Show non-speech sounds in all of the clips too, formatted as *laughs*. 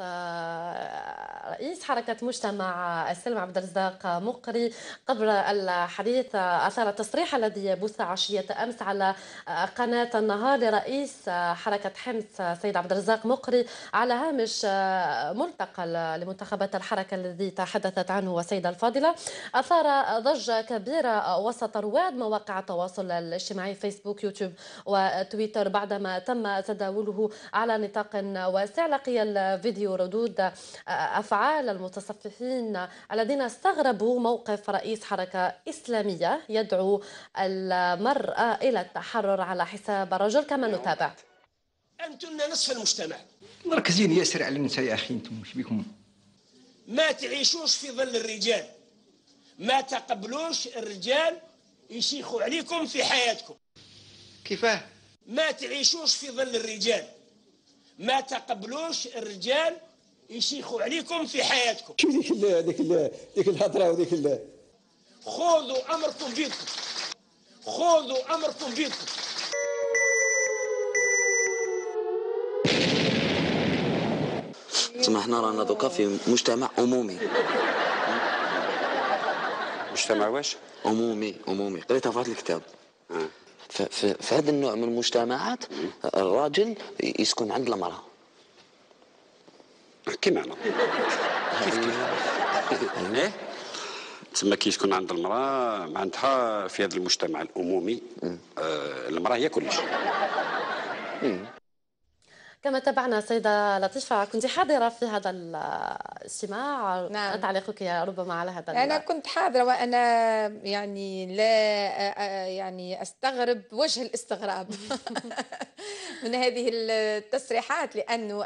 Uh. رئيس حركة مجتمع السلم عبد الرزاق مقري قبل الحديث أثار التصريح الذي بث عشية أمس على قناة النهار لرئيس حركة حمص سيد عبد الرزاق مقري على هامش ملتقى لمنتخبات الحركة الذي تحدثت عنه السيدة الفاضلة أثار ضجة كبيرة وسط رواد مواقع التواصل الاجتماعي فيسبوك يوتيوب وتويتر بعدما تم تداوله على نطاق واسع لقي الفيديو ردود أفعال على المتصفحين الذين استغربوا موقف رئيس حركة إسلامية يدعو المرأة إلى التحرر على حساب الرجل كما نتابع أنتن نصف المجتمع مركزين ياسر على النساء يا أخي أنتم مش بكم ما تعيشوش في ظل الرجال ما تقبلوش الرجال يشيخوا عليكم في حياتكم كيفاه ما تعيشوش في ظل الرجال ما تقبلوش الرجال يشيخوا عليكم في حياتكم شوف *laughs* ديك ال ديك ديك الهضره وديك خذوا امركم بيدكم خذوا امركم بيدكم تما حنا رانا دوكا في مجتمع عمومي مجتمع واش؟ عمومي عمومي قريتها في هذا الكتاب آه. في هذا النوع من المجتمعات الراجل يسكن عند المراه كيما انا كيف كيف ايه تسمى كي تكون عند المراه معناتها في هذا المجتمع الامومي آه المراه هي كل شيء اه. كما تابعنا سيدة لطيفة كنت حاضرة في هذا الاجتماع نعم. تعليقك ربما على هذا أنا كنت حاضرة وأنا يعني لا اه، اه، يعني أستغرب وجه الاستغراب *laughs* من هذه التصريحات لانه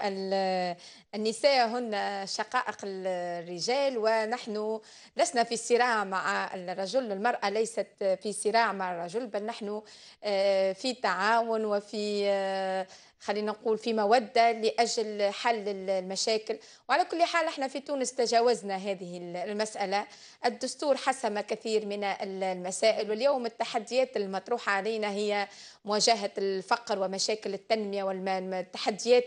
النساء هن شقائق الرجال ونحن لسنا في صراع مع الرجل المرأة ليست في صراع مع الرجل بل نحن آه، في تعاون وفي آه، خلينا نقول في مودة لأجل حل المشاكل وعلى كل حال احنا في تونس تجاوزنا هذه المسألة الدستور حسم كثير من المسائل واليوم التحديات المطروحة علينا هي مواجهة الفقر ومشاكل التنمية والتحديات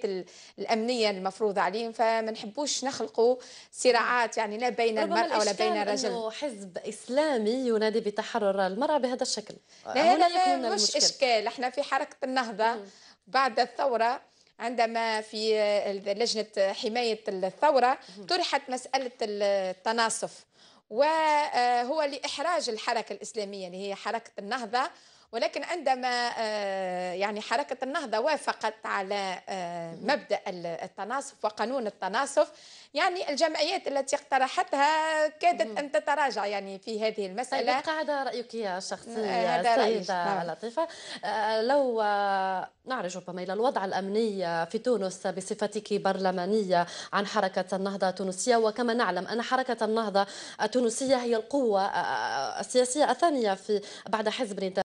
الأمنية المفروضة عليهم فما نحبوش نخلقوا صراعات يعني لا بين المرأة ولا بين الرجل حزب إسلامي ينادي بتحرر المرأة بهذا الشكل لا لا, لا مش إشكال احنا في حركة النهضة بعد الثورة عندما في آه، لجنة حماية الثورة طرحت مسألة التناصف وهو آه، لإحراج الحركة الإسلامية اللي هي حركة النهضة ولكن عندما آه، يعني حركة النهضة وافقت على آه، مبدأ التناصف وقانون التناصف يعني الجمعيات التي اقترحتها كادت أن تتراجع يعني في هذه المسألة طيب قاعدة رأيك يا شخصية آه، سيدة نعم. لطيفة لو نعرج ربما إلى الوضع الأمني في تونس بصفتك برلمانية عن حركة النهضة التونسية وكما نعلم أن حركة النهضة التونسية هي القوة السياسية الثانية في بعد حزب